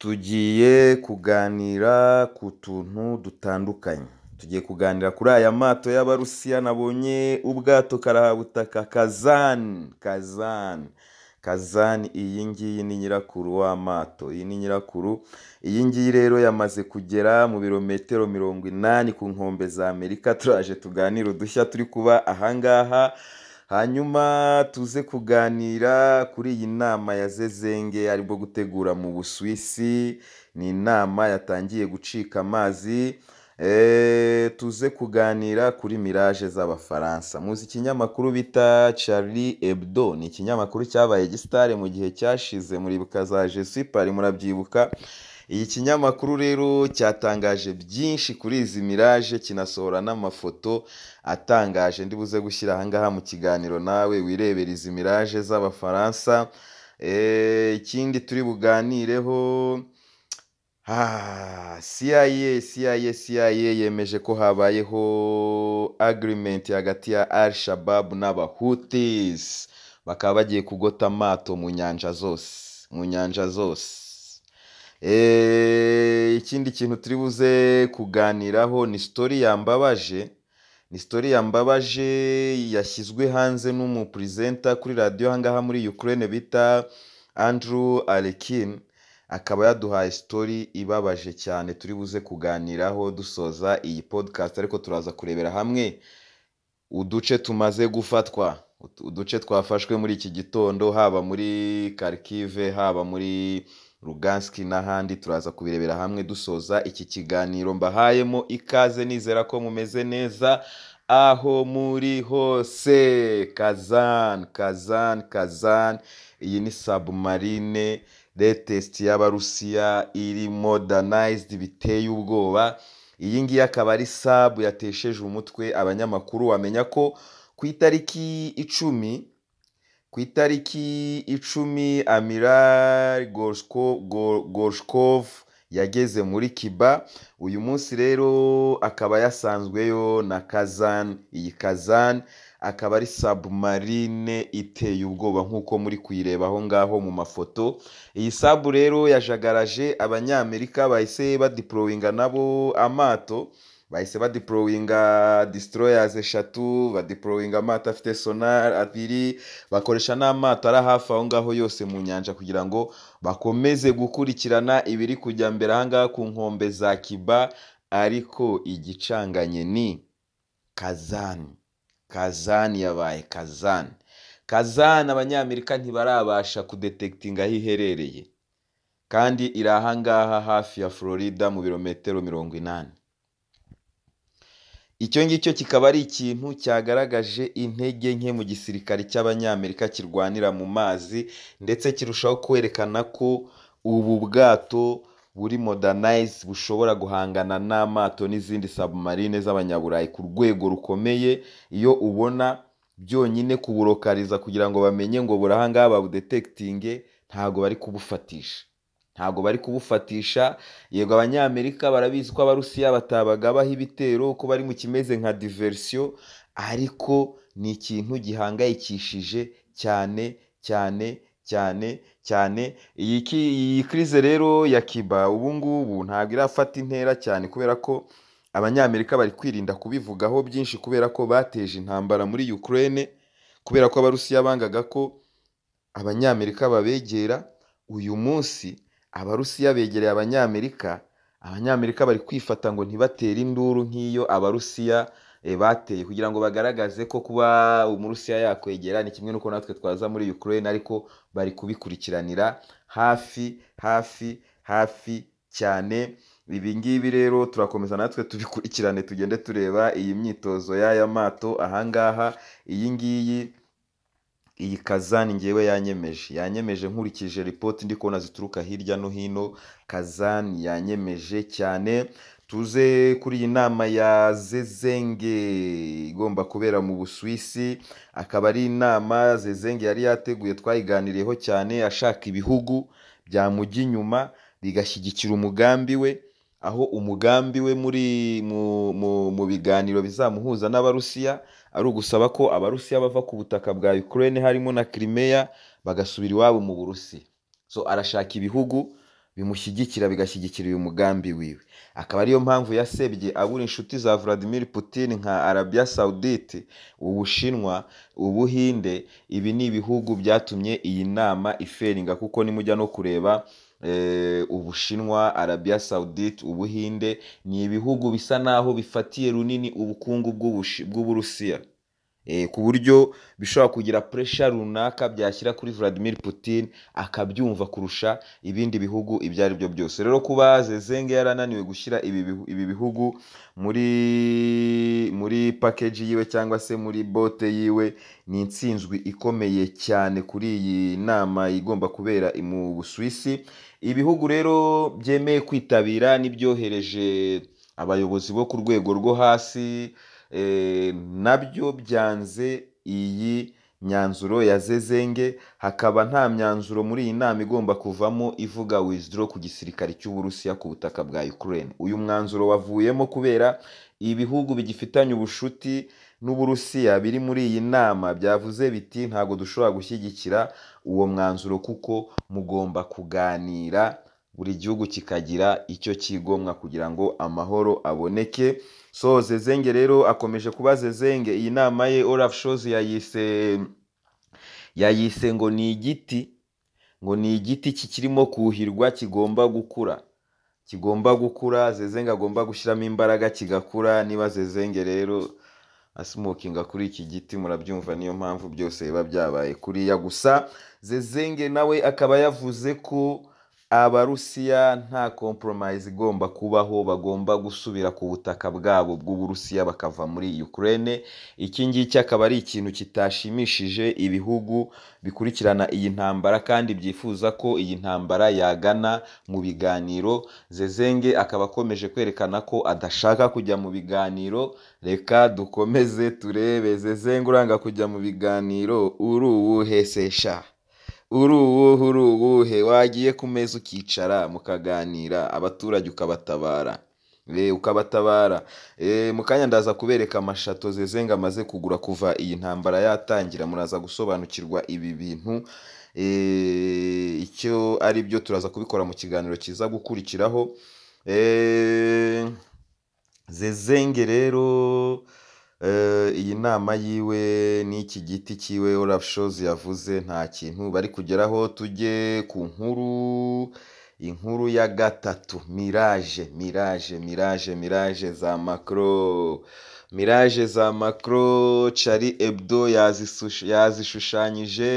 Tugiye kuganira ku tuntu dutandukanye, tugiye kuganira kuri aya mato y'Abarusiya nabonye ubwato karabutaka kazani, kazani, kazani iyi ngiyi ni nyirakuru w'amato, iyi ni nyirakuru, iyi ngiyi rero yamaze kugera mu birometero mirongo inani ku nkombe za Amerika, turaje tuganire udushya turi kuba ahangaha. ngaha. hanyuma tuze kuganira kuri iyi nama ya zezenge aribwo gutegura mu busuwisi ni inama yatangiye gucika amazi eh, tuze kuganira kuri miraje z'abafaransa muzi ikinyamakuru bita Charlie Hebdo ni ikinyamakuru cyabaye gisitare mu gihe cyashize muribuka za jesipari murabyibuka Iki kinyamakuru rero cyatangaje byinshi kuri izi miraje kinasohora n'amafoto atangaje ndibuze gushyira aha mu kiganiro nawe wirebera izi miraje z'abafaransa eh, ikindi turi buganireho ah, CIA CIA CIA yemeje ko habayeho agreement hagati ya Al Shabab bakaba bagiye kugota amato mu nyanja zose mu nyanja zose Eh, ikindi kintu turi buze kuganiraho ni sitori yambabaje ni sitori yambabaje yashyizwe hanze n'umupurizenta kuri radiyo aha muri Ukraine bita Andrew Alekin akaba yaduhaye sitori ibabaje cyane turi buze kuganiraho dusoza iyi podcast ariko turaza kurebera hamwe uduce tumaze gufatwa uduce twafashwe muri iki gitondo haba muri Kharkiv haba muri Lugansk n'ahandi turaza kubirebera hamwe dusoza iki kiganiro mbahayemo ikaze nizera ko mumeze neza aho muri hose kazan kazan kazan iyi ni sabumarine latest y'abarusiya iri modernized biteye ubwoba iyi ngiyi akaba ari sabu yatesheje umutwe abanyamakuru wamenya ko ku itariki icumi Ku itariki icumi Amiral Gorshkov yageze muri Kiba. uyu munsi rero akaba yasanzweyo na Kazan iyi Kazan akaba ari submarine iteye ubwoba nk'uko muri kuyireba aho ngaho mu mafoto iyi sabu rero yajagaraje abanyamerika bahise badipurowinga nabo amato bahise badeporoyinga destroyers eshatu badeporoyinga amato afite sonari abiri bakoresha n'amato ari hafi aho ngaho yose mu nyanja kugira ngo bakomeze gukurikirana ibiri kujya mbere aha ku nkombe za kiba ariko igicanganye ni kazani kazani yabaye kazani kazani abanyamerika ntibarabasha kudetekitinga aho iherereye kandi iri aha ngaha hafi ya florida mu birometero mirongo inani Icyo ngicyo kikaba ari ikintu cyagaragaje intege nke mu gisirikare cy'Abanyamerika kirwanira mu mazi, ndetse kirushaho kwerekana ko ubu bwato buri modanayize bushobora guhangana n'amato n'izindi sabumarine z'Abanyaburayi ku rwego rukomeye, iyo ubona byonyine kuburokariza kugira ngo bamenye ngo buri aha ntago bari kubufatisha. ntabwo bari kubufatisha yego abanyamerika barabizi ko abarusiya batabagabaho ibitero ko bari mu kimeze nka diverisiyo ariko ni ikintu gihangayikishije cyane cyane cyane cyane iyi kirize rero ya kiba ubungubu ngubu ntabwo irafata intera cyane kubera ko abanyamerika bari kwirinda kubivugaho byinshi kubera ko bateje intambara muri Ukraine kubera ko abarusiya bangaga ko abanyamerika babegera uyu munsi abarusiya begereye abanyamerika abanyamerika bari kwifata ngo ntibatere induru nk'iyo abarusiya eh, bateye kugira ngo bagaragaze ko kuba umurusiya yakwegera ni kimwe n'uko natwe twaza muri Ukraine ariko bari kubikurikiranira hafi hafi hafi cyane ibi ngibi rero turakomeza natwe tubikurikirane tugende tureba iyi myitozo y'aya mato ahangaha iyi ngiyi iyi kazani ngewe yanyemeje yanyemeje nkurikije ripoti ndi kubona zituruka hirya no hino kazani yanyemeje cyane tuze kuri iyi nama ya zezenge igomba kubera mu busuwisi akaba ari inama zezenge yari yateguye twayiganiriyeho cyane ashaka ibihugu byamujya inyuma bigashyigikira umugambi we aho umugambi we muri mu biganiro bizamuhuza n'abarusiya ari ugusaba ko abarusiya bava ku butaka bwa Ukraine harimo na Crimea bagasubira iwabo mu burusiya so arashaka ibihugu bimushyigikira bigashyigikira uyu mugambi wiwe akaba ariyo mpamvu yasebye abura inshuti za Vladimir Putin nka Arabia Saudite ubushinwa ubuhinde ibi ni ibihugu byatumye iyi nama iferinga kuko nimujya no kureba Eh, ubushinwa arabia sawudite ubuhinde ni ibihugu bisa naho bifatiye runini ubukungu bw'uburusiya eh, ku buryo bishobora kugira puresha runaka byashyira kuri Vladimir Putin akabyumva kurusha ibindi bihugu ibyo ari byo byose rero kuba zezenge yarananiwe gushyira ibi bihugu muri muri pakeji yiwe cyangwa se muri bote yiwe ni intsinzwi ikomeye cyane kuri iyi nama igomba kubera mu Busuwisi ibihugu rero byemeye kwitabira n'ibyohereje abayobozi bo ku rwego rwo hasi eh, nabyo byanze iyi myanzuro ya zezenge hakaba nta myanzuro muri iyi nama igomba kuvamo ivuga wizidoro ku gisirikare cy'uburusiya ku butaka bwa Ukraine uyu mwanzuro wavuyemo kubera ibihugu bigifitanye ubushuti n'Uburusiya biri muri iyi nama byavuze biti ntabwo dushobora gushyigikira uwo mwanzuro kuko mugomba kuganira buri gihugu kikagira icyo kigomwa kugira ngo amahoro aboneke so zezenge rero akomeje kuba zezenge iyi nama ye Olaf Scholz yayise yayise ngo ni igiti ngo ni igiti kikirimo kuhirwa kigomba gukura kigomba gukura zezenge agomba gushyiramo imbaraga kigakura niba zezenge rero asmokinga kuri iki giti murabyumva niyo mpamvu byose biba byabaye kuriya gusa zezenge nawe akaba yavuze ko abarusiya nta compromise igomba kubaho bagomba gusubira ku butaka bwabo bw'uburusiya bakava muri ukraine iki ngiki akaba ari ikintu kitashimishije ibihugu bikurikirana iyi ntambara kandi byifuza ko iyi ntambara yagana mu biganiro zezenge akaba akomeje kwerekana ko adashaka kujya mu biganiro reka dukomeze turebe zezenge uranga kujya mu biganiro uri uwuhesesha uri uwuhe uri uwuhe wagiye ku meza ukicara mukaganira abaturage ukabatabara ukabatabara mu kanya ndaza kubereka amashato zezenga amaze kugura kuva iyi ntambara yatangira muraza gusobanukirwa ibi bintu icyo ari byo turaza kubikora mu kiganiro kiza gukurikiraho zezenge rero Eh, iyi nama yiwe n'iki giti cyiwe Olaf Scholz yavuze nta kintu bari kugeraho tujye ku nkuru inkuru ya gatatu Miraje, Miraje, Miraje, Miraje za Macron mirage za Macron Charlie Hebdo yazishushanyije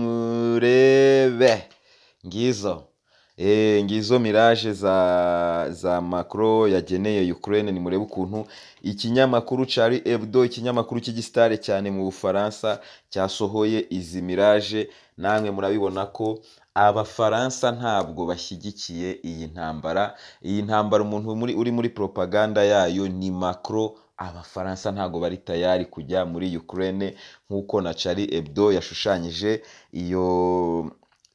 murebe ngizo Eh, ngizo miraje za za macro yageneye Ukraine ni murebe ukuntu ikinyamakuru Charlie Hebdo ikinyamakuru cy'igisitare cyane mu Bufaransa cyasohoye izi miraje namwe murabibona ko abafaransa ntabwo bashyigikiye iyi ntambara iyi ntambara umuntu uri muri propaganda yayo ni macro abafaransa ntabwo bari tayari kujya muri Ukraine nk'uko na Charlie Hebdo yashushanyije iyo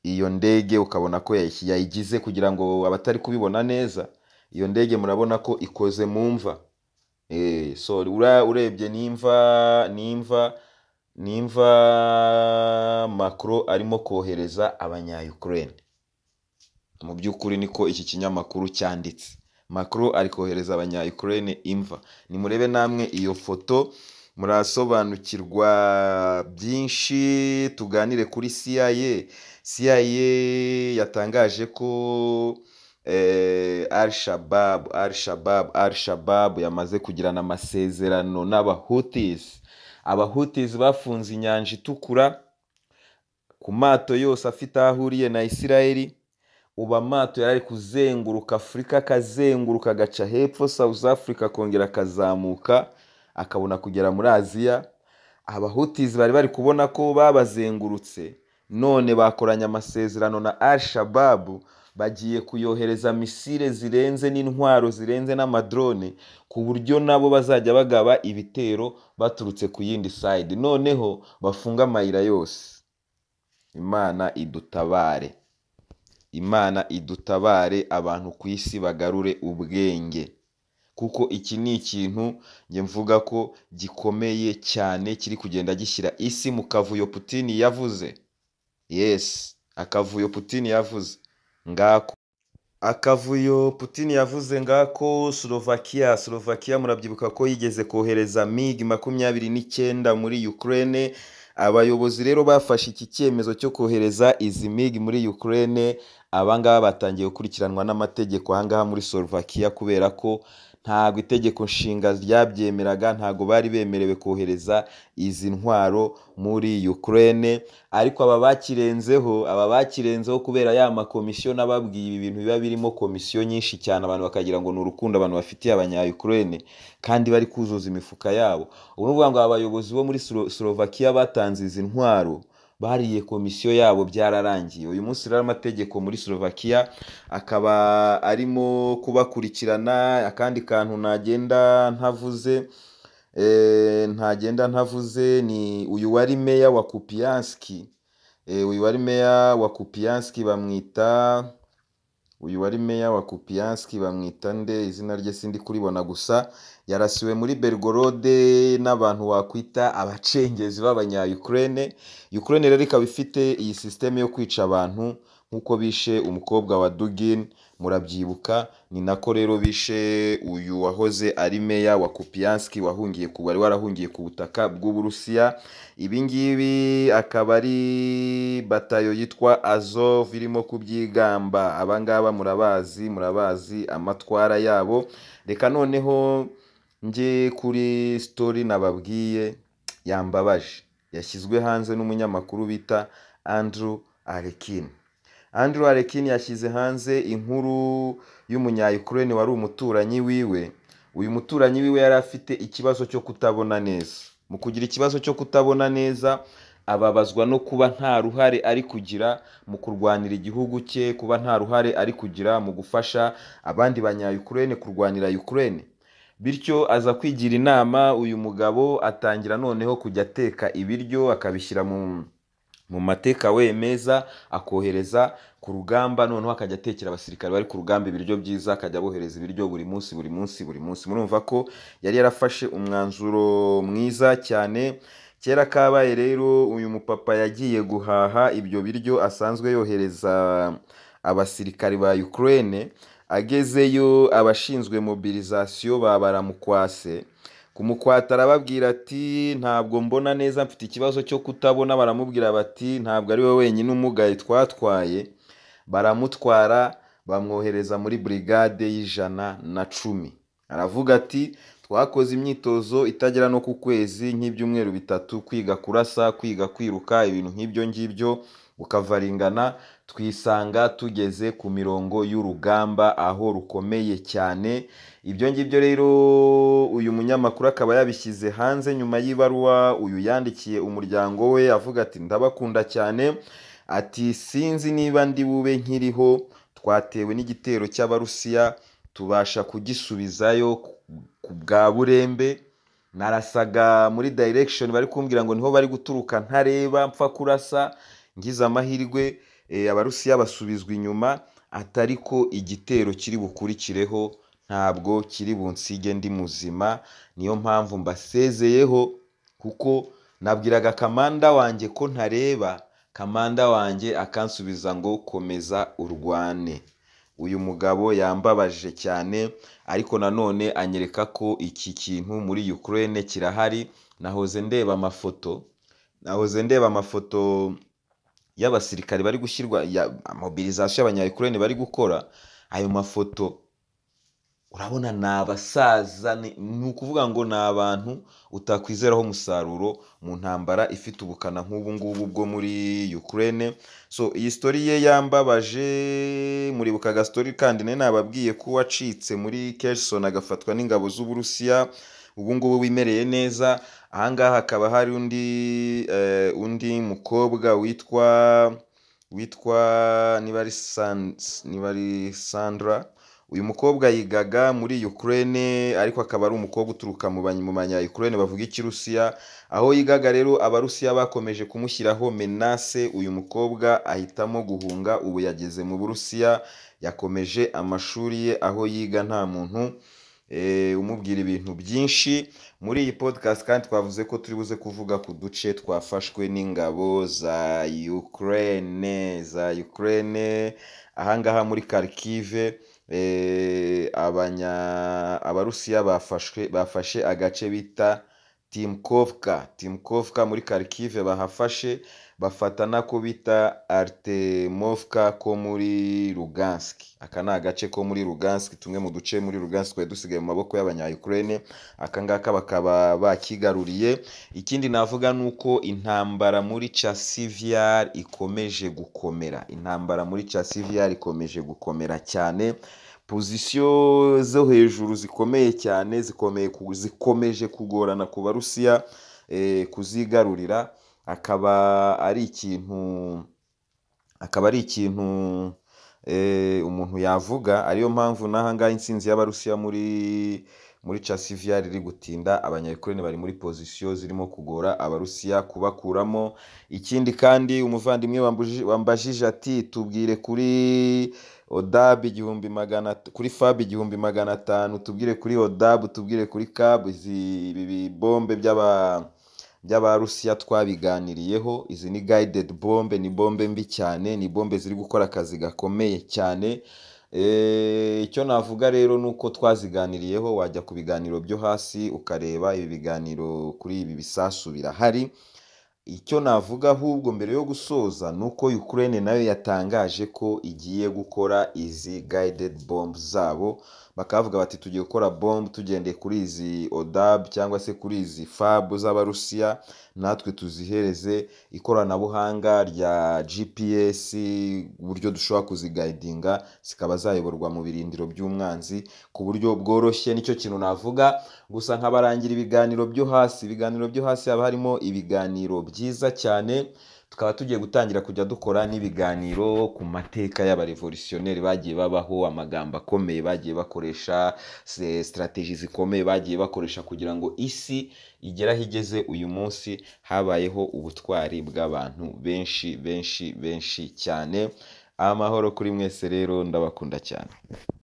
iyo ndege ukabona ko yayigize kugira ngo abatari kubibona neza iyo ndege murabona ko ikoze mu mva eh, urebye nimva nimva nimva makuru arimo kohereza abanyayukurene mu by'ukuri niko iki kinyamakuru cyanditse makuru ari kohereza abanyayukurene imva nimurebe namwe iyo foto murasobanukirwa byinshi tuganire kuri CIA CIA yatangaje ko eh, al-shabab al-shabab yamaze kugirana amasezerano n'abahutis abahutis bafunze inyanja itukura ku mato yose afite aho ahuriye na isirayeli ubu amato yari ari kuzenguruka afurika akazenguruka agaca hepfo south africa akongera akazamuka akabona kugera muri aziya abahutizi bari bari kubona ko babazengurutse none bakoranye amasezerano na al bagiye kuyohereza misile zirenze n'intwaro zirenze n'amadrone ku buryo nabo bazajya bagaba ibitero baturutse ku yindi sayidi noneho bafunga amayira yose imana idutabare imana idutabare abantu ku isi bagarure ubwenge kuko iki ni ikintu njye mvuga ko gikomeye cyane kiri kugenda gishyira isi mu kavuyo Putin yavuze yesi akavuyo Putini yavuze ngako akavuyo Putini yavuze ngako Slovakia Slovakia murabyibuka ko yigeze kohereza MiG makumyabiri n'icyenda muri Ukraine abayobozi rero bafashe iki cyemezo cyo kohereza izi MiG muri Ukraine aba ngaba batangiye gukurikiranwa n'amategeko aha ngaha muri Slovakia kubera ko ntabwo itegeko nshinga ryabyemeraga ntabwo bari bemerewe kohereza izi ntwaro muri Ukraine ariko aba bakirenzeho aba bakirenzeho kubera ya makomisiyo n'ababwiye ibi bintu biba birimo komisiyo nyinshi cyane abantu bakagira ngo ni urukundo abantu bafitiye abanya kandi bari kuzuza imifuka yabo ubu ni ukuvuga ngo abayobozi bo muri Slovakia batanze izi ntwaro bariye komisiyo yabo byararangiye uyu munsi rero amategeko muri Slovakia akaba arimo kubakurikirana akandi kantu nagenda ntavuze eh, ntagenda ntavuze ni uyu wari meya wa kupiyanski eh, uyu wari meya wa kupiyanski bamwita uyu wari meya wa kupiyanski bamwita nde izina rye sindi kuribona gusa yarasiwe muri Belgorode n'abantu wakwita abacengezi b'abanya Ukraine Ukraine rero ikaba ifite iyi sisiteme yo kwica abantu nk'uko bishe umukobwa wa Dugin murabyibuka ni nako rero bishe uyu wahoze ari meya wa Kupianski wahungiye ku wari warahungiye ku butaka bw'Uburusiya ibi akaba ari batayo yitwa Azov irimo kubyigamba abangaba murabazi murabazi amatwara yabo reka noneho njye kuri sitori nababwiye yambabaje yashyizwe hanze n'umunyamakuru bita andrew arekin andrew arekin yashyize hanze inkuru y'umunyayukureni wari umuturanyi wiwe uyu muturanyi wiwe yari afite ikibazo cyo kutabona neza mu kugira ikibazo cyo kutabona neza ababazwa no kuba nta ruhare ari kugira mu kurwanira igihugu cye kuba nta ruhare ari kugira mu gufasha abandi banyayukurene kurwanira yukurene bityo aza kwigira inama uyu mugabo atangira noneho kujya ateka ibiryo akabishyira mu mu mateka we meza akohereza ku rugamba noneho akajya atekera abasirikare bari ku rugamba ibiryo byiza akajya bohereza ibiryo buri munsi buri munsi buri munsi murumva ko yari yarafashe umwanzuro mwiza cyane kera kabaye rero uyu mupapa yagiye guhaha ibyo biryo asanzwe yohereza abasirikare ba Ukraine agezeyo abashinzwe mobirizasiyo ba baramukwase kumukwata arababwira ati ntabwo mbona neza mfite ikibazo cyo kutabona baramubwira bati ntabwo ari we wenyine umugaye twatwaye baramutwara bamwohereza muri burigade y'ijana na cumi aravuga ati twakoze imyitozo itagera no ku kwezi nk'ibyumweru bitatu kwiga kurasa kwiga kwiruka ibintu nk'ibyo ngibyo ukavaringana twisanga tugeze ku mirongo y'urugamba aho rukomeye cyane ibyo ngibyo rero uyu munyamakuru akaba yabishyize hanze nyuma y'ibaruwa uyu yandikiye umuryango we avuga ati ndabakunda cyane ati sinzi niba ndi bube nkiriho twatewe n'igitero cy'abarusiya tubasha kugisubizayo ku bwa burembe narasaga muri direction bari kumbwira ngo niho bari guturuka ntareba mpfa kurasa ngize amahirwe eh, abarusiya basubizwa inyuma atari ko igitero kiri bukurikireho ntabwo kiri bunsige ndi muzima niyo mpamvu mbasezeyeho kuko nabwiraga kamanda wanjye ko ntareba kamanda wanjye akansubiza ngo komeza urwane uyu mugabo yambabaje cyane ariko nanone anyereka ko iki kintu muri Ukraine kirahari nahoze ndeba amafoto nahoze ndeba amafoto y'abasirikare bari gushyirwa ya mobilizasiyo y'abanyayukureni bari gukora ayo mafoto urabona ni abasaza ni ukuvuga ngo ni abantu utakwizeraho umusaruro mu ntambara ifite ubukana nk'ubu ngubu bwo muri Ukraine so iyi sitori ye yambabaje muribuka agasitori kandi nayo nababwiye ko wacitse muri Kherson agafatwa n'ingabo z'Uburusiya ubu ngubu wimereye neza aha hakaba hari undi eh, undi mukobwa witwa witwa niba ari sandra uyu mukobwa yigaga muri Ukraine ariko akaba ari umukobwa uturuka mu banya Ukraine bavuga ikirusiya aho yigaga rero abarusiya bakomeje kumushyiraho Menace uyu mukobwa ahitamo guhunga ubu yageze mu burusiya yakomeje amashuri ye aho yiga nta muntu Eh, umubwira ibintu byinshi muri iyi podcast kandi twavuze ko turi buze kuvuga ku duce twafashwe n'ingabo za Ukraine za Ukraine ahangaha muri Kharkive eh, abarusiya bafashe agace bita Timkovka Timkovka muri Kharkiv bahafashe bafata n'ako bita Artemovka ko muri Lugansk aka ni agace ko muri Lugansk tumwe mu duce muri Lugansk twari dusigaye mu maboko y'abanyayukraine aka ngaka bakaba bakigaruriye ikindi navuga ni uko intambara muri Chasivyar ikomeje gukomera intambara muri Chasivyar ikomeje gukomera cyane pozisiyo zo hejuru zikomeye cyane zikomeye zikomeje kugorana ku barusiya eh, kuzigarurira akaba ari ikintu akaba ari ikintu eh, umuntu yavuga ariyo mpamvu n'ahangaha insinzi y'abarusiya muri muri casiviya riri gutinda abanyayukurene bari muri pozisiyo zirimo kugora abarusiya kubakuramo ikindi kandi umuvandimwe wambajije ati tubwire kuri odabu igihumbi magana kuri fabu igihumbi magana atanu tubwire kuri odabu tubwire kuri kabu izi bombe by’abarusiya twabiganiriyeho izi ni gayidedi bombe ni bombe mbi cyane ni bombe ziri gukora akazi gakomeye cyane eh, icyo navuga rero ni uko twaziganiriyeho wajya ku biganiro byo hasi ukareba ibi biganiro kuri ibi bisasu birahari Icyo navuga ahubwo mbere yo gusoza ni uko Ukraine nayo yatangaje ko igiye gukora izi guided bombs zabo bakavuga bati tugiye gukora bombe tugendeye kuri izi odabu cyangwa se kuri izi fabu z'abarusiya natwe tuzihereze ikoranabuhanga rya gps uburyo dushobora kuzigayidinga zikaba zayoborwa mu birindiro by'umwanzi ku buryo bworoshye nicyo kintu navuga gusa nkabarangira ibiganiro byo hasi ibiganiro byo hasi haba harimo ibiganiro byiza cyane tukaba tugiye gutangira kujya dukora n'ibiganiro ku mateka y'abarevolutionneri bagiye babaho amagambo akomeye bagiye bakoresha sitrategi zikomeye bagiye bakoresha kugira ngo isi igere aho igeze uyu munsi habayeho ubutwari bw'abantu benshi benshi benshi cyane amahoro kuri mwese rero ndabakunda cyane